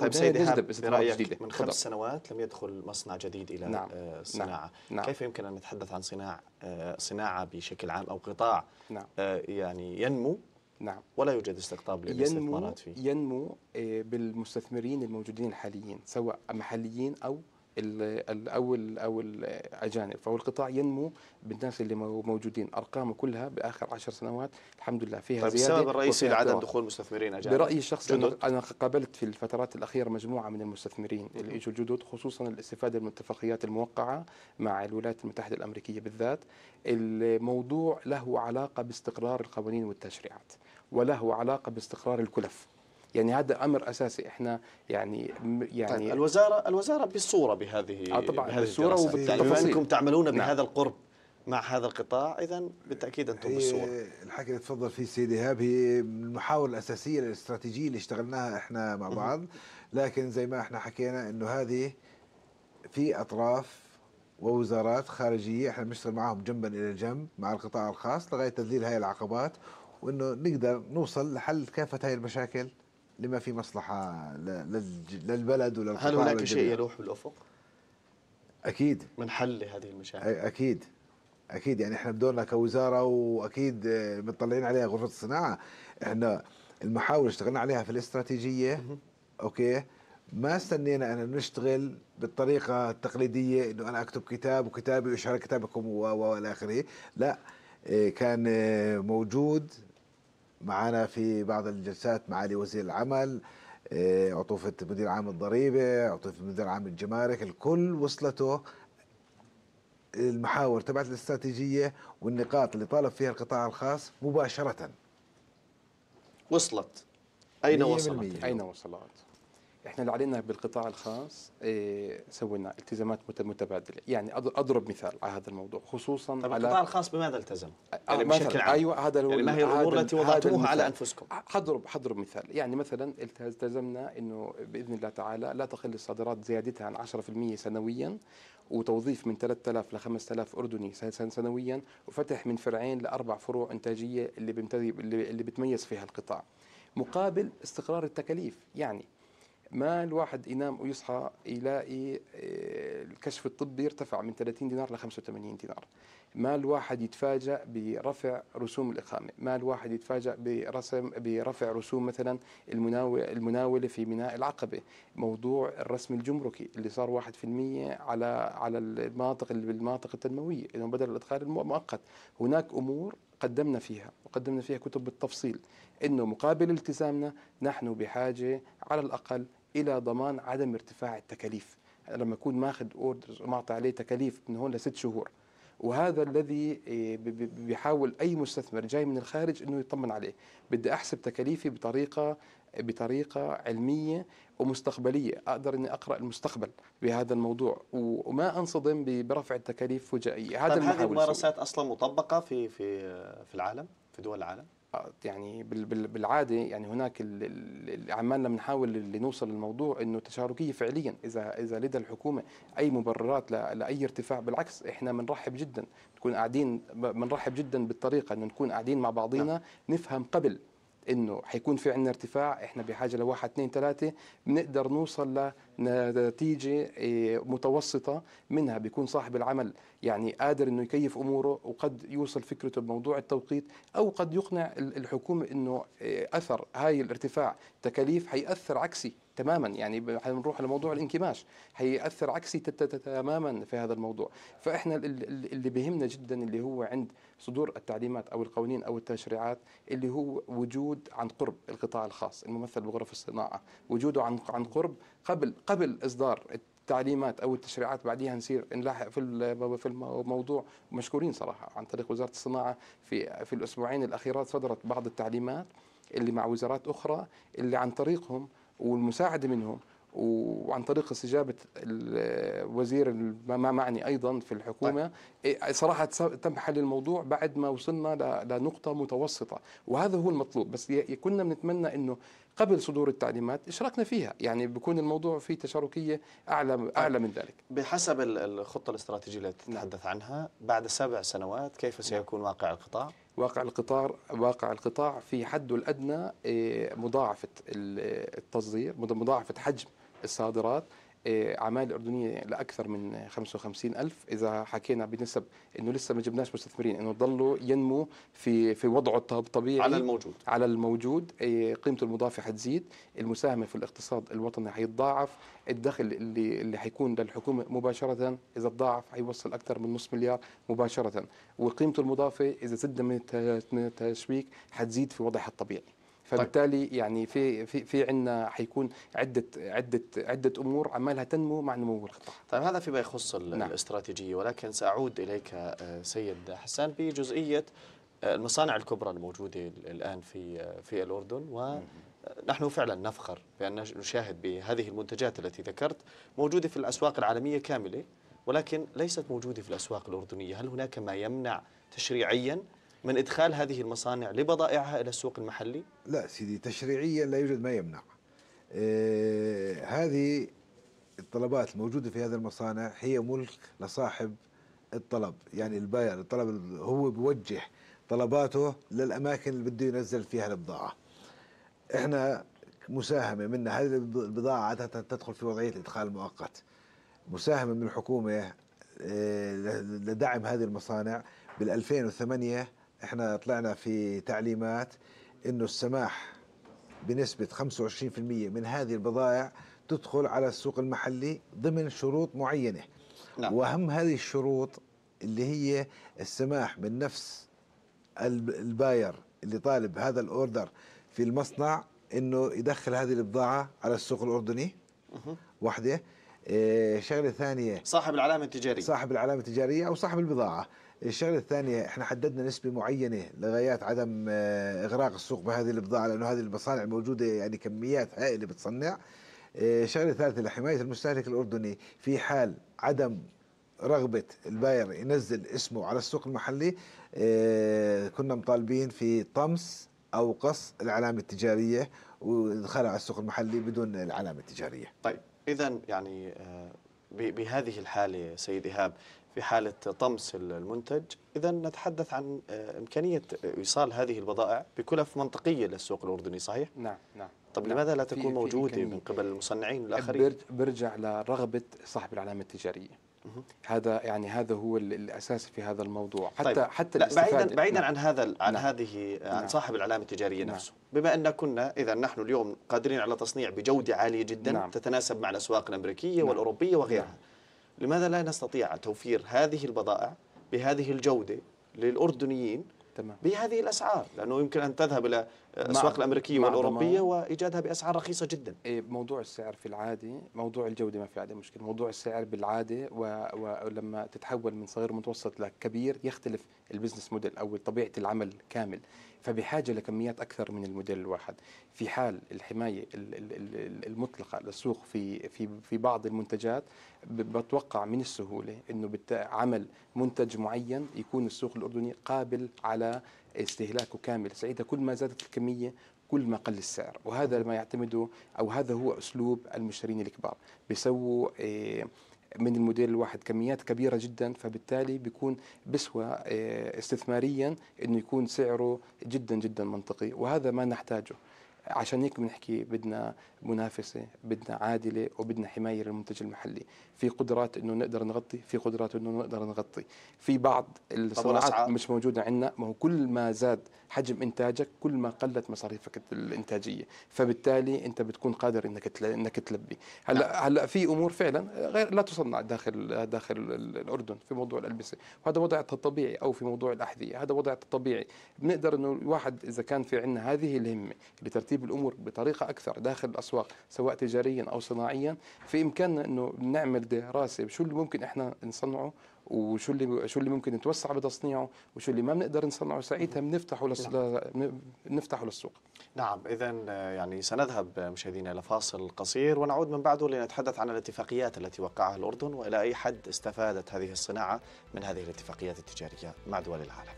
طيب سيدي استثمارات جديده من خمس سنوات لم يدخل مصنع جديد الى نعم الصناعه، نعم نعم كيف يمكن ان نتحدث عن صناعه آه، صناعه بشكل عام او قطاع نعم آه، يعني ينمو نعم ولا يوجد استقطاب للاستثمارات فيه ينمو آه، بالمستثمرين الموجودين الحاليين سواء محليين او او ال او الاجانب فهو القطاع ينمو بالناس اللي موجودين ارقامه كلها باخر عشر سنوات الحمد لله فيها طيب زياده السبب الرئيسي لعدم دخول مستثمرين اجانب برايي الشخصي أنا, انا قابلت في الفترات الاخيره مجموعه من المستثمرين اللي اجوا الجدد خصوصا الاستفاده من الاتفاقيات الموقعه مع الولايات المتحده الامريكيه بالذات الموضوع له علاقه باستقرار القوانين والتشريعات وله علاقه باستقرار الكلف يعني هذا امر اساسي احنا يعني يعني طيب الوزاره الوزاره بالصوره بهذه آه طبعا بهذه الصوره وبالتفاصيل طيب، انكم تعملون نعم. بهذا القرب مع هذا القطاع اذا بالتاكيد انتم بالصوره الحكي اللي تفضل فيه السيد ايهاب هي المحاور الاساسيه الاستراتيجيه اللي اشتغلناها احنا مع بعض لكن زي ما احنا حكينا انه هذه في اطراف ووزارات خارجيه احنا بنشتغل معهم جنبا الى جنب مع القطاع الخاص لغايه تذليل هاي العقبات وانه نقدر نوصل لحل كافه هاي المشاكل لما في مصلحة للبلد وللقطاع هل هناك شيء يلوح بالأفق؟ أكيد من حل هذه المشاكل أكيد أكيد يعني إحنا بدورنا كوزارة وأكيد آه، مطلعين عليها غرفة الصناعة إحنا المحاور اللي اشتغلنا عليها في الاستراتيجية أوكي ما استنينا أن نشتغل بالطريقة التقليدية إنه أنا أكتب كتاب وكتابي وشارك كتابكم وإلى آخره لا آه، كان آه، موجود معنا في بعض الجلسات معالي وزير العمل آه، عطوفة مدير عام الضريبة عطوفة مدير عام الجمارك الكل وصلته المحاور تبعت الاستراتيجية والنقاط اللي طالب فيها القطاع الخاص مباشرة وصلت أين وصلت؟ أين وصلت؟ احنا اللي علينا بالقطاع الخاص إيه سوينا التزامات متبادله، يعني اضرب مثال على هذا الموضوع خصوصا طب على القطاع الخاص بماذا التزم؟ آه، يعني بشكل عام ايوه هذا هو يعني ما هي الامور التي وضعتموها على انفسكم؟ آه، حضرب حضرب مثال، يعني مثلا التزمنا انه باذن الله تعالى لا تقل الصادرات زيادتها عن 10% سنويا وتوظيف من 3000 ل 5000 اردني سنويا وفتح من فرعين لاربع فروع انتاجيه اللي اللي بتميز فيها القطاع. مقابل استقرار التكاليف يعني ما الواحد ينام ويصحى يلاقي آه، الكشف الطبي ارتفع من 30 دينار ل 85 دينار ما الواحد يتفاجأ برفع رسوم الإقامة ما الواحد يتفاجأ برسم برفع رسوم مثلا المناولة في ميناء العقبة موضوع الرسم الجمركي اللي صار 1% على على المناطق اللي بالمناطق التنموية إنه بدل الإدخال المؤقت هناك أمور قدمنا فيها وقدمنا فيها كتب بالتفصيل انه مقابل التزامنا نحن بحاجه على الاقل الى ضمان عدم ارتفاع التكاليف لما يكون ماخذ اوردرز ومعطى عليه تكاليف من هون لست شهور وهذا الذي إيه، بيحاول اي مستثمر جاي من الخارج انه يطمن عليه بدي احسب تكاليفي بطريقه بطريقه علميه ومستقبليه اقدر اني اقرا المستقبل بهذا الموضوع وما انصدم برفع التكاليف فجائيه هذا طيب، هذه الممارسات اصلا مطبقه في في في العالم في دول العالم يعني بالعاده يعني هناك عمالنا بنحاول اللي نوصل للموضوع انه تشاركيه فعليا اذا اذا لدى الحكومه اي مبررات لاي ارتفاع بالعكس احنا بنرحب جدا نكون قاعدين بنرحب جدا بالطريقه انه نكون قاعدين مع بعضينا نعم. نفهم قبل انه حيكون في عندنا ارتفاع احنا بحاجه لواحد اثنين ثلاثه بنقدر نوصل لنتيجه إيه، متوسطه منها بيكون صاحب العمل يعني قادر انه يكيف اموره وقد يوصل فكرته بموضوع التوقيت او قد يقنع الحكومه انه إيه، اثر هاي الارتفاع تكاليف حيأثر عكسي تماما يعني حنروح لموضوع الانكماش هيأثر عكسي تماما في هذا الموضوع فإحنا اللي بهمنا جدا اللي هو عند صدور التعليمات أو القوانين أو التشريعات اللي هو وجود عن قرب القطاع الخاص الممثل بغرف الصناعة وجوده عن عن قرب قبل قبل إصدار التعليمات او التشريعات بعديها نصير نلاحق في في الموضوع مشكورين صراحه عن طريق وزاره الصناعه في في الاسبوعين الاخيرات صدرت بعض التعليمات اللي مع وزارات اخرى اللي عن طريقهم والمساعده منهم وعن طريق استجابة الوزير ما معني أيضا في الحكومة طيب. إيه، صراحة تم حل الموضوع بعد ما وصلنا لنقطة متوسطة وهذا هو المطلوب بس كنا بنتمنى أنه قبل صدور التعليمات اشركنا فيها يعني بيكون الموضوع فيه تشاركية أعلى, طيب. أعلى من ذلك بحسب الخطة الاستراتيجية التي تتحدث نعم. عنها بعد سبع سنوات كيف نعم. سيكون واقع القطاع؟ واقع القطاع واقع القطاع في حده الادنى إيه، مضاعفه التصدير مضاعفه حجم الصادرات آه، اعمال اردنيه يعني لاكثر من 55 الف اذا حكينا بنسب انه لسه ما جبناش مستثمرين انه ضلوا ينمو في في وضعه الطبيعي على الموجود على الموجود آه، قيمته المضافه حتزيد المساهمه في الاقتصاد الوطني حيتضاعف الدخل اللي اللي حيكون للحكومه مباشره اذا تضاعف حيوصل اكثر من نص مليار مباشره وقيمته المضافه اذا زدنا من التشبيك حتزيد في وضعها الطبيعي طيب. فبالتالي طيب. يعني في في في عندنا حيكون عده عده عده امور عمالها تنمو مع نمو القطاع. طيب هذا فيما يخص نعم. الاستراتيجيه ولكن ساعود اليك آه، سيد حسان بجزئيه آه، المصانع الكبرى الموجوده الان في آه، في الاردن و نحن فعلا نفخر بأن نشاهد بهذه المنتجات التي ذكرت موجودة في الأسواق العالمية كاملة ولكن ليست موجودة في الأسواق الأردنية هل هناك ما يمنع تشريعيا من إدخال هذه المصانع لبضائعها إلى السوق المحلي؟ لا سيدي تشريعيا لا يوجد ما يمنع إيه هذه الطلبات الموجودة في هذه المصانع هي ملك لصاحب الطلب يعني الباير الطلب هو بوجه طلباته للأماكن اللي بده ينزل فيها البضاعة احنا مساهمة منا هذه البضاعة عادة تدخل في وضعية الادخال المؤقت. مساهمة من الحكومة آه، لدعم هذه المصانع بال 2008 احنا طلعنا في تعليمات انه السماح بنسبة 25% من هذه البضائع تدخل على السوق المحلي ضمن شروط معينة نعم. وأهم هذه الشروط اللي هي السماح من نفس الباير اللي طالب هذا الأوردر في المصنع أنه يدخل هذه البضاعة على السوق الأردني واحدة إيه، شغلة ثانية صاحب العلامة التجارية صاحب العلامة التجارية أو صاحب البضاعة الشغله الثانيه احنا حددنا نسبه معينه لغايات عدم آه، اغراق السوق بهذه البضاعه لانه هذه المصانع موجوده يعني كميات هائله بتصنع آه، الشغله الثالثه لحمايه المستهلك الاردني في حال عدم رغبة الباير ينزل اسمه على السوق المحلي آه، كنا مطالبين في طمس أو قص العلامة التجارية وإدخالها على السوق المحلي بدون العلامة التجارية طيب إذا يعني بهذه الحالة سيد إيهاب في حالة طمس المنتج إذا نتحدث عن آه، إمكانية آه، إيصال هذه البضائع بكلف منطقية للسوق الأردني صحيح؟ نعم نعم طب نعم لماذا لا تكون في موجودة في من قبل المصنعين الآخرين؟ برجع لرغبة صاحب العلامة التجارية هذا يعني هذا هو الاساس في هذا الموضوع حتى طيب. حتى لا بعيدا بعيدا نعم. عن هذا عن نعم. هذه آه، عن نعم. صاحب العلامه التجاريه نعم. نفسه بما ان كنا اذا نحن اليوم قادرين على تصنيع بجوده عاليه جدا نعم. تتناسب مع الاسواق الامريكيه نعم. والاوروبيه وغيرها نعم. لماذا لا نستطيع توفير هذه البضائع بهذه الجودة للأردنيين تمام. بهذه الاسعار لانه يمكن ان تذهب الى الاسواق الامريكيه والاوروبيه وايجادها باسعار رخيصه جدا إيه، موضوع السعر في العادي موضوع الجوده ما في عندي مشكله موضوع السعر بالعاده و... ولما تتحول من صغير متوسط لكبير يختلف البزنس موديل او طبيعه العمل كامل فبحاجه لكميات اكثر من الموديل الواحد في حال الحمايه المطلقه للسوق في في في بعض المنتجات بتوقع من السهوله انه عمل منتج معين يكون السوق الاردني قابل على استهلاكه كامل ساعتها كل ما زادت الكميه كل ما قل السعر وهذا ما يعتمده او هذا هو اسلوب المشترين الكبار بيسووا إيه من الموديل الواحد كميات كبيره جدا فبالتالي بيكون بسوى آه، استثماريا انه يكون سعره جدا جدا منطقي وهذا ما نحتاجه عشان هيك بنحكي بدنا منافسة بدنا عادلة وبدنا حماية للمنتج المحلي في قدرات أنه نقدر نغطي في قدرات أنه نقدر نغطي في بعض الصناعات مش موجودة عندنا ما هو كل ما زاد حجم انتاجك كل ما قلت مصاريفك الانتاجيه فبالتالي انت بتكون قادر انك انك تلبي هلا نعم. هلا في امور فعلا غير لا تصنع داخل داخل الاردن في موضوع الالبسه وهذا وضع طبيعي او في موضوع الاحذيه هذا وضع طبيعي بنقدر انه الواحد اذا كان في عندنا هذه الهمه لترتيب الامور بطريقه اكثر داخل الاسواق سواء تجاريا او صناعيا في امكاننا انه نعمل دراسه شو اللي ممكن احنا نصنعه وشو اللي شو اللي ممكن نتوسع بتصنيعه وشو اللي ما بنقدر نصنعه ساعتها بنفتحه للس... نعم. بنفتحه للسوق نعم اذا يعني سنذهب مشاهدينا الى فاصل قصير ونعود من بعده لنتحدث عن الاتفاقيات التي وقعها الاردن والى اي حد استفادت هذه الصناعه من هذه الاتفاقيات التجاريه مع دول العالم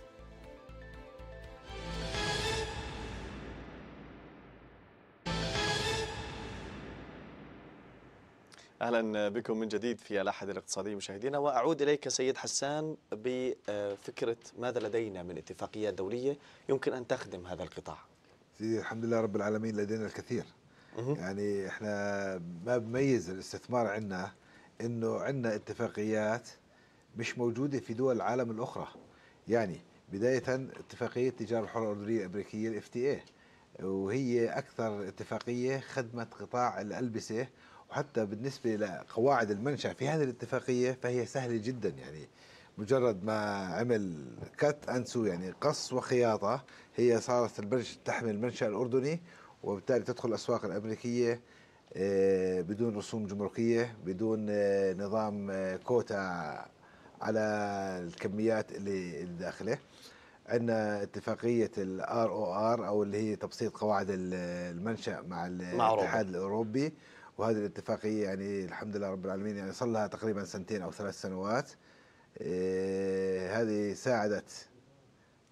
اهلا بكم من جديد في الاحد الاقتصادي مشاهدينا واعود اليك سيد حسان بفكره ماذا لدينا من اتفاقيات دوليه يمكن ان تخدم هذا القطاع. سيدي الحمد لله رب العالمين لدينا الكثير. يعني احنا ما بميز الاستثمار عندنا انه عندنا اتفاقيات مش موجوده في دول العالم الاخرى. يعني بدايه اتفاقيه التجاره الحره الاردنيه الامريكيه الاف تي اي وهي اكثر اتفاقيه خدمت قطاع الالبسه حتى بالنسبة لقواعد المنشأ في هذه الاتفاقية فهي سهلة جدا يعني مجرد ما عمل كت انسو يعني قص وخياطة هي صارت البرج تحمل المنشأ الأردني وبالتالي تدخل الأسواق الأمريكية آه، بدون رسوم جمركية بدون آه، نظام آه، كوتا على الكميات اللي داخله عندنا اتفاقية الار او ار او اللي هي تبسيط قواعد المنشأ مع الاتحاد الأوروبي وهذه الاتفاقيه يعني الحمد لله رب العالمين يعني صار لها تقريبا سنتين او ثلاث سنوات إيه، هذه ساعدت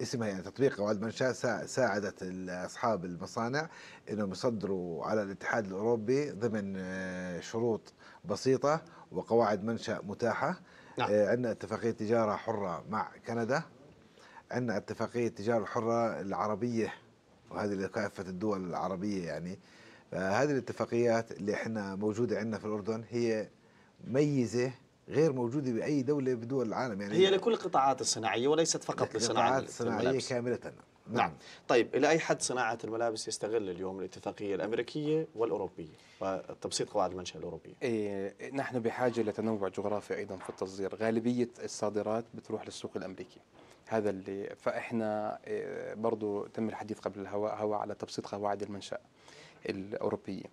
اسمها يعني تطبيق قواعد منشاه ساعدت اصحاب المصانع انهم يصدروا على الاتحاد الاوروبي ضمن آه، شروط بسيطه وقواعد منشا متاحه نعم. إيه، عندنا اتفاقيه تجاره حره مع كندا عندنا اتفاقيه التجاره الحره العربيه وهذه لكافه الدول العربيه يعني فهذه الاتفاقيات اللي احنا موجوده عندنا في الاردن هي ميزه غير موجوده باي دوله بدول العالم يعني هي لكل القطاعات الصناعيه وليست فقط لصناعه الصناعيه كامله نعم. نعم طيب الى اي حد صناعه الملابس يستغل اليوم الاتفاقيه الامريكيه والاوروبيه وتبسيط قواعد المنشاه الاوروبيه إيه نحن بحاجه لتنوع جغرافي ايضا في التصدير غالبيه الصادرات بتروح للسوق الامريكي هذا اللي فاحنا إيه، برضو تم الحديث قبل الهواء هواء على تبسيط قواعد المنشأ الأوروبيين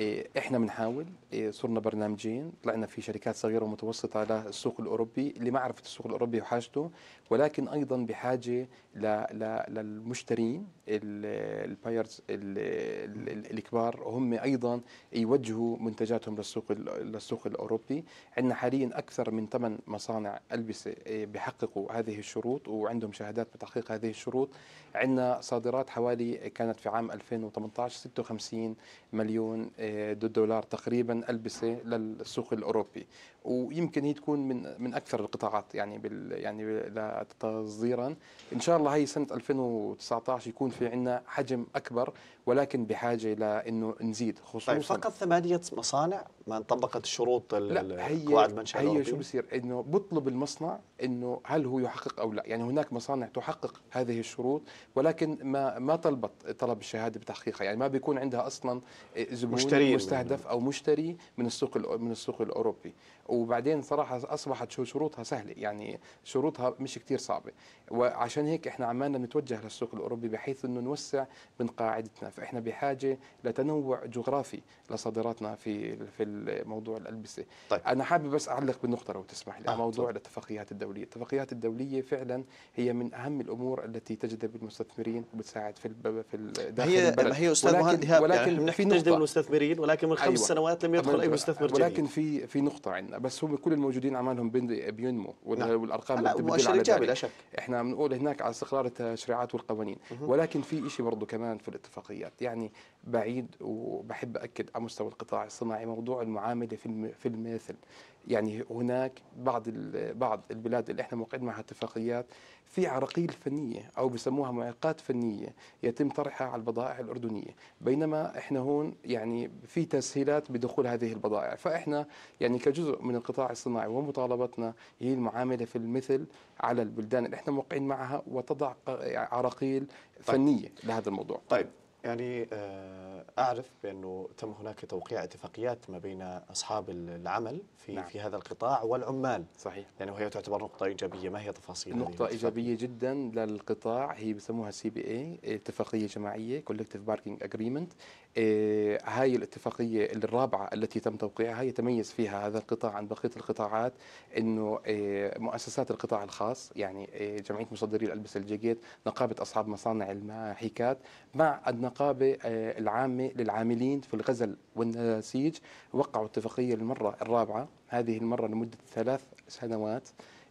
إيه، احنا بنحاول إيه، صرنا برنامجين طلعنا في شركات صغيره ومتوسطه على السوق الاوروبي لمعرفه السوق الاوروبي وحاجته ولكن ايضا بحاجه ل ل للمشترين البايرز الكبار هم ايضا يوجهوا منتجاتهم للسوق للسوق الاوروبي عندنا حاليا اكثر من ثمان مصانع البسه إيه، بحققوا هذه الشروط وعندهم شهادات بتحقيق هذه الشروط عندنا صادرات حوالي كانت في عام 2018 56 مليون دو دولار تقريبا البسه للسوق الاوروبي ويمكن هي تكون من من اكثر القطاعات يعني بال يعني تصديرا ان شاء الله هي سنه 2019 يكون في عندنا حجم اكبر ولكن بحاجه الى انه نزيد طيب، خصوصا طيب فقط ثمانيه مصانع ما انطبقت الشروط لا هي هي شو بصير انه بطلب المصنع انه هل هو يحقق او لا يعني هناك مصانع تحقق هذه الشروط ولكن ما ما طلبت طلب الشهاده بتحقيقها يعني ما بيكون عندها اصلا زبون مشتري مستهدف او مشتري من السوق من السوق الاوروبي وبعدين صراحه اصبحت شو شروطها سهله يعني شروطها مش كتير صعبه وعشان هيك احنا عمالنا نتوجه للسوق الاوروبي بحيث انه نوسع من قاعدتنا احنا بحاجه لتنوع جغرافي لصادراتنا في في موضوع الالبسه طيب. انا حابب بس اعلق بالنقطه لو تسمح لي آه. موضوع طيب. الاتفاقيات الدوليه الاتفاقيات الدوليه فعلا هي من اهم الامور التي تجذب المستثمرين وبتساعد في في هي البلد هي استاذ ولكن, دهاب يعني ولكن يعني في تجذب المستثمرين ولكن من خمس أيوة. سنوات لم يدخل اي مستثمر ولكن جديد ولكن في في نقطه عندنا بس هم كل الموجودين اعمالهم بينمو نعم. والارقام نعم. بتبدل على ذلك لا شك احنا بنقول هناك على استقرار التشريعات والقوانين ولكن في شيء برضه كمان في الاتفاقيه ديت يعني بعيد وبحب اكد على مستوى القطاع الصناعي موضوع المعامله في في المثل يعني هناك بعض بعض البلاد اللي احنا موقعين معها اتفاقيات في عراقيل فنيه او بسموها معيقات فنيه يتم طرحها على البضائع الاردنيه بينما احنا هون يعني في تسهيلات بدخول هذه البضائع فاحنا يعني كجزء من القطاع الصناعي ومطالبتنا هي المعامله في المثل على البلدان اللي احنا موقعين معها وتضع عراقيل طيب. فنيه لهذا الموضوع طيب يعني آه، اعرف بانه تم هناك توقيع اتفاقيات ما بين اصحاب العمل في نعم. في هذا القطاع والعمال صحيح يعني وهي تعتبر نقطه ايجابيه ما هي تفاصيل نقطه هذه ايجابيه جدا للقطاع هي بسموها سي بي اي اتفاقيه جماعيه كولكتيف باركينج اجريمنت آه، هاي الاتفاقية الرابعة التي تم توقيعها يتميز فيها هذا القطاع عن بقية القطاعات أنه آه، مؤسسات القطاع الخاص يعني آه، جمعية مصدري الألبسة الجاكيت نقابة أصحاب مصانع الماحيكات مع النقابة العامة للعاملين في الغزل والنسيج وقعوا اتفاقية للمرة الرابعة هذه المرة لمدة ثلاث سنوات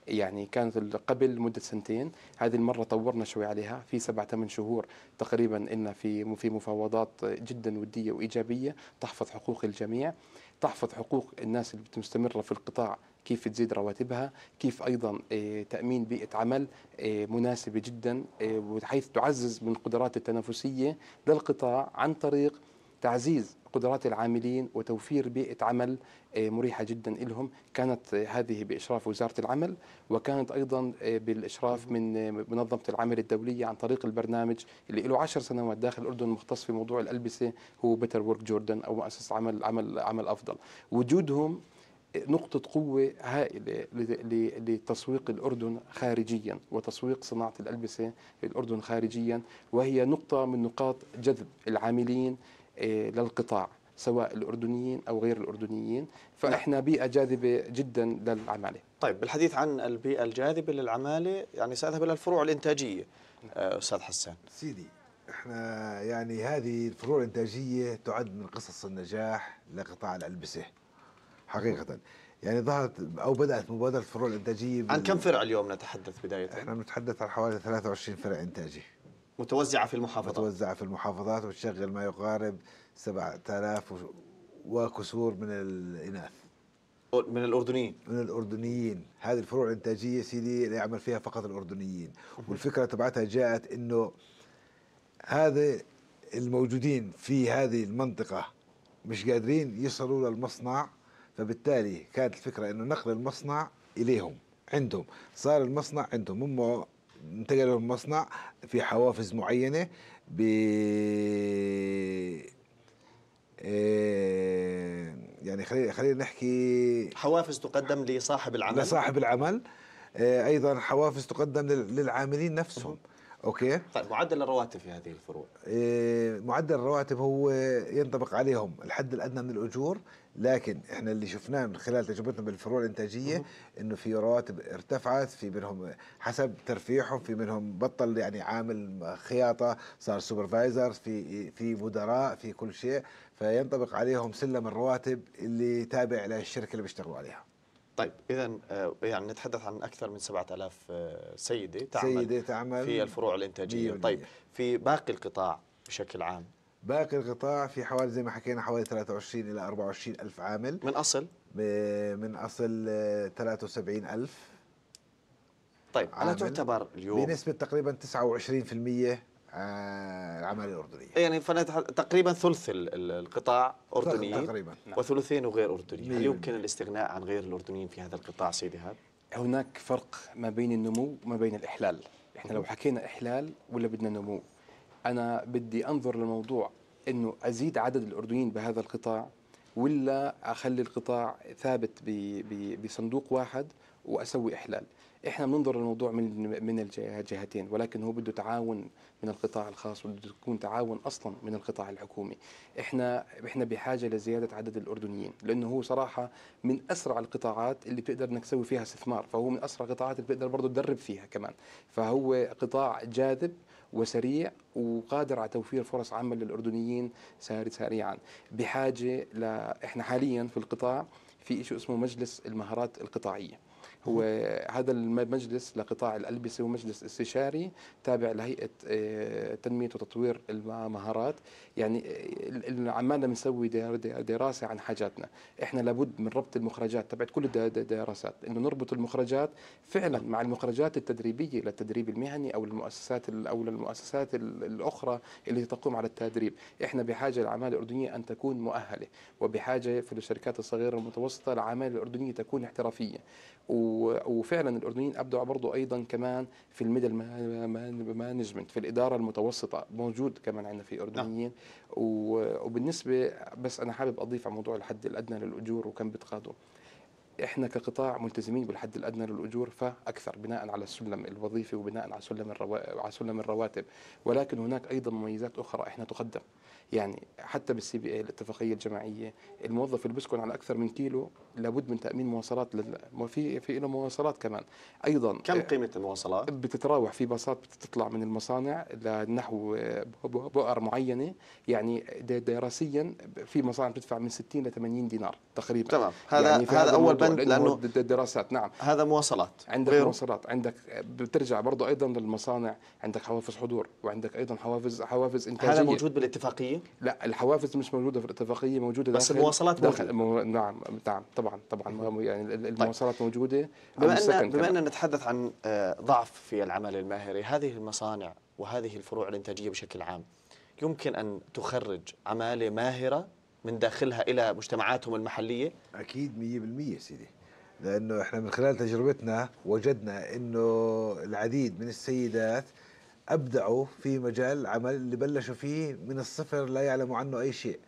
يعني كانت قبل مده سنتين هذه المره طورنا شوي عليها في سبعة ثمان شهور تقريبا ان في في مفاوضات جدا وديه وايجابيه تحفظ حقوق الجميع تحفظ حقوق الناس اللي مستمره في القطاع كيف تزيد رواتبها كيف أيضا آه، تأمين بيئة عمل آه، مناسبة جدا آه، وحيث تعزز من قدرات التنافسية للقطاع عن طريق تعزيز قدرات العاملين وتوفير بيئة عمل آه، مريحة جدا لهم كانت آه، هذه بإشراف وزارة العمل وكانت أيضا آه، بالإشراف من منظمة العمل الدولية عن طريق البرنامج اللي له عشر سنوات داخل الأردن مختص في موضوع الألبسة هو بيتر وورك جوردن أو مؤسسة عمل عمل عمل أفضل وجودهم نقطة قوة هائلة لتسويق الأردن خارجيا وتسويق صناعة الألبسة في الأردن خارجيا وهي نقطة من نقاط جذب العاملين إيه، للقطاع سواء الاردنيين او غير الاردنيين فاحنا نعم. بيئه جاذبه جدا للعماله طيب بالحديث عن البيئه الجاذبه للعماله يعني ساذهب الى الفروع الانتاجيه آه، استاذ حسان سيدي احنا يعني هذه الفروع الانتاجيه تعد من قصص النجاح لقطاع الالبسه حقيقه يعني ظهرت او بدات مبادره الفروع الانتاجيه عن كم فرع اليوم نتحدث بدايه؟ احنا بنتحدث عن حوالي 23 فرع انتاجي متوزعة في المحافظات متوزعة في المحافظات وتشغل ما يقارب 7000 وكسور من الإناث من الأردنيين من الأردنيين هذه الفروع الإنتاجية سيدي اللي يعمل فيها فقط الأردنيين والفكرة تبعتها جاءت أنه هذا الموجودين في هذه المنطقة مش قادرين يصلوا للمصنع فبالتالي كانت الفكرة أنه نقل المصنع إليهم عندهم صار المصنع عندهم هم انتقلوا المصنع في حوافز معينه ب آه، يعني خلينا خلينا نحكي حوافز تقدم لصاحب العمل لصاحب العمل آه، ايضا حوافز تقدم للعاملين نفسهم اوكي طيب معدل الرواتب في هذه الفروع إيه معدل الرواتب هو ينطبق عليهم الحد الادنى من الاجور لكن احنا اللي شفناه من خلال تجربتنا بالفروع الانتاجيه انه في رواتب ارتفعت في منهم حسب ترفيعهم في منهم بطل يعني عامل خياطه صار سوبرفايزر في في مدراء في كل شيء فينطبق عليهم سلم الرواتب اللي تابع للشركه اللي بيشتغلوا عليها طيب اذا آه، يعني نتحدث عن اكثر من 7000 آه، سيده تعمل سيده تعمل في الفروع الانتاجيه طيب في باقي القطاع بشكل عام باقي القطاع في حوالي زي ما حكينا حوالي 23 الى 24 الف عامل من اصل من اصل 73 آه، الف طيب انا تعتبر اليوم بنسبه تقريبا 29% العمالة الاردنيه يعني تقريبا ثلث القطاع اردنيين تقريبا نعم. وثلثين غير اردنيين هل يمكن الاستغناء عن غير الاردنيين في هذا القطاع سيدي هاب هناك فرق ما بين النمو وما بين الاحلال احنا لو حكينا احلال ولا بدنا نمو انا بدي انظر للموضوع انه ازيد عدد الاردنيين بهذا القطاع ولا اخلي القطاع ثابت بصندوق واحد واسوي احلال احنا بننظر للموضوع من من الجهتين ولكن هو بده تعاون من القطاع الخاص وبده يكون تعاون اصلا من القطاع الحكومي احنا احنا بحاجه لزياده عدد الاردنيين لانه هو صراحه من اسرع القطاعات اللي بتقدر انك تسوي فيها استثمار فهو من اسرع القطاعات اللي بتقدر برضه تدرب فيها كمان فهو قطاع جاذب وسريع وقادر على توفير فرص عمل للاردنيين سريعا بحاجه ل... احنا حاليا في القطاع في شيء اسمه مجلس المهارات القطاعيه هو هذا المجلس لقطاع الألبسة ومجلس استشاري تابع لهيئة آه، تنمية وتطوير المهارات يعني عمالنا آه، بنسوي دراسة عن حاجاتنا إحنا لابد من ربط المخرجات تبعت كل الدراسات إنه نربط المخرجات فعلا مع المخرجات التدريبية للتدريب المهني أو المؤسسات أو للمؤسسات الأخرى اللي تقوم على التدريب إحنا بحاجة العمالة الأردنية أن تكون مؤهلة وبحاجة في الشركات الصغيرة والمتوسطة العمالة الأردنية تكون احترافية و وفعلا الاردنيين ابدعوا برضه ايضا كمان في الميدل مانجمنت في الاداره المتوسطه موجود كمان عندنا في نعم. اردنيين وبالنسبه بس انا حابب اضيف على موضوع الحد الادنى للاجور وكم بتقاضوا احنا كقطاع ملتزمين بالحد الادنى للاجور فاكثر بناء على السلم الوظيفي وبناء على سلم على سلم الرواتب ولكن هناك ايضا مميزات اخرى احنا تقدم يعني حتى بالسي بي إيه، الاتفاقيه الجماعيه الموظف اللي بيسكن على اكثر من كيلو لابد من تامين مواصلات لل... في في له مواصلات كمان ايضا كم آه، قيمه المواصلات بتتراوح في باصات بتطلع من المصانع لنحو آه، بؤر معينه يعني دراسيا في مصانع بتدفع من 60 ل 80 دينار تقريبا تمام هذا يعني هذا, هذا اول بند لانه الدراسات نعم هذا مواصلات عندك غيره. مواصلات عندك آه، بترجع برضه ايضا للمصانع عندك حوافز حضور وعندك ايضا حوافز حوافز انتاجيه هذا موجود بالاتفاقيه لا الحوافز مش موجوده في الاتفاقيه موجوده بس المواصلات داخل مو... نعم نعم طبعا طبعا يعني طيب. المواصلات طيب. موجوده بما ان بما اننا نتحدث عن آه، ضعف في العمل الماهري هذه المصانع وهذه الفروع الانتاجيه بشكل عام يمكن ان تخرج عماله ماهره من داخلها الى مجتمعاتهم المحليه؟ اكيد 100% سيدي لانه احنا من خلال تجربتنا وجدنا انه العديد من السيدات أبدعوا في مجال عمل اللي بلشوا فيه من الصفر لا يعلموا عنه أي شيء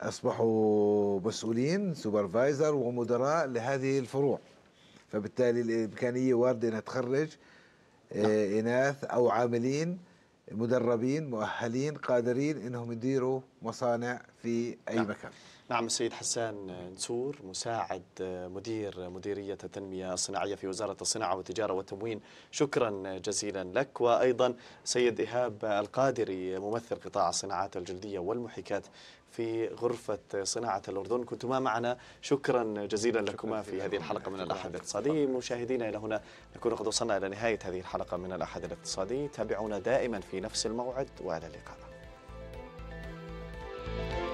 أصبحوا مسؤولين سوبرفايزر ومدراء لهذه الفروع فبالتالي الإمكانية واردة أنها تخرج آه، نعم. إناث أو عاملين مدربين مؤهلين قادرين انهم يديروا مصانع في اي نعم. مكان نعم السيد حسان نسور مساعد آه، مدير آه، مديرية التنمية الصناعية في وزارة الصناعة والتجارة والتموين شكرا جزيلا لك وأيضا سيد إيهاب القادري ممثل قطاع الصناعات الجلدية والمحيكات في غرفة صناعة الأردن كنتما معنا شكرا جزيلا لكما في هذه الحلقة من الأحد الاقتصادي مشاهدينا إلى هنا نكون قد وصلنا إلى نهاية هذه الحلقة من الأحد الاقتصادي تابعونا دائما في نفس الموعد وإلى اللقاء